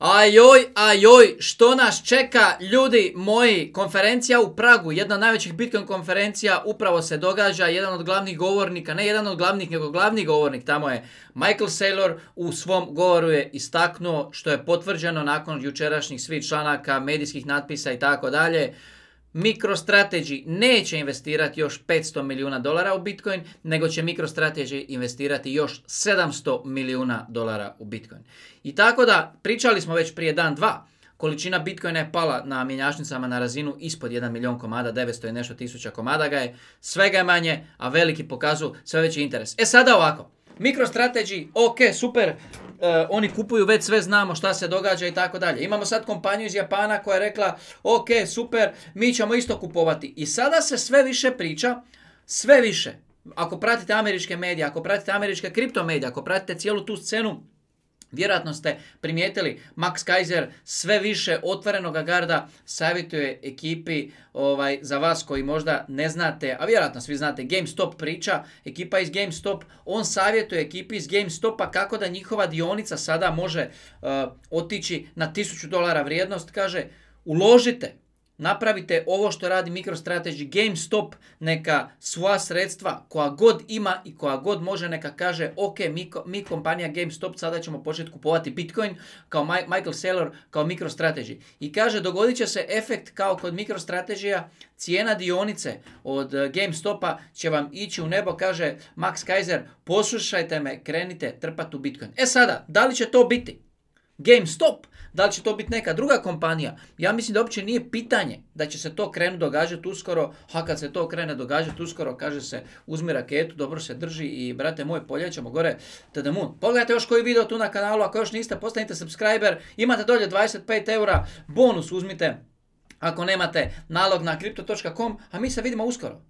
Ajoj, ajoj, što nas čeka ljudi moji, konferencija u Pragu, jedna od najvećih Bitcoin konferencija upravo se događa, jedan od glavnih govornika, ne jedan od glavnih, nego glavni govornik tamo je Michael Saylor u svom govoru je istaknuo što je potvrđeno nakon jučerašnjih svih članaka, medijskih natpisa i tako dalje. MicroStrategy neće investirati još 500 milijuna dolara u Bitcoin, nego će MicroStrategy investirati još 700 milijuna dolara u Bitcoin. I tako da, pričali smo već prije dan, dva, količina Bitcoina je pala na mjenjačnicama na razinu ispod 1 milijun komada, 900 i nešto tisuća komada ga je, svega je manje, a veliki pokazu sve veći interes. E sada ovako, MicroStrategy, ok, super, Eh, oni kupuju, već sve znamo šta se događa i tako dalje. Imamo sad kompaniju iz Japana koja je rekla, ok, super, mi ćemo isto kupovati. I sada se sve više priča, sve više. Ako pratite američke medije, ako pratite američke kriptomedije, ako pratite cijelu tu scenu, Vjerojatno ste primijetili, Max Kaiser sve više otvorenoga garda savjetuje ekipi ovaj, za vas koji možda ne znate, a vjerojatno svi znate, GameStop priča, ekipa iz GameStop, on savjetuje ekipi iz GameStopa kako da njihova dionica sada može eh, otići na 1000 dolara vrijednost, kaže uložite napravite ovo što radi MicroStrategy GameStop, neka svoja sredstva koja god ima i koja god može neka kaže ok, mi, mi kompanija GameStop sada ćemo početi kupovati Bitcoin kao Michael Saylor, kao MicroStrategy. I kaže dogodit će se efekt kao kod MicroStrategy cijena dionice od e, GameStopa će vam ići u nebo, kaže Max Kaiser, poslušajte me, krenite trpati u Bitcoin. E sada, da li će to biti? GameStop da li će to biti neka druga kompanija? Ja mislim da uopće nije pitanje da će se to krenuti, događati uskoro, a kad se to krene događati uskoro, kaže se uzmi raketu, dobro se drži i brate moj, poljećemo gore mu. Pogledajte još koji video tu na kanalu, ako još niste, postanite subscriber, imate dolje 25 eura, bonus uzmite ako nemate nalog na kripto.com, a mi se vidimo uskoro.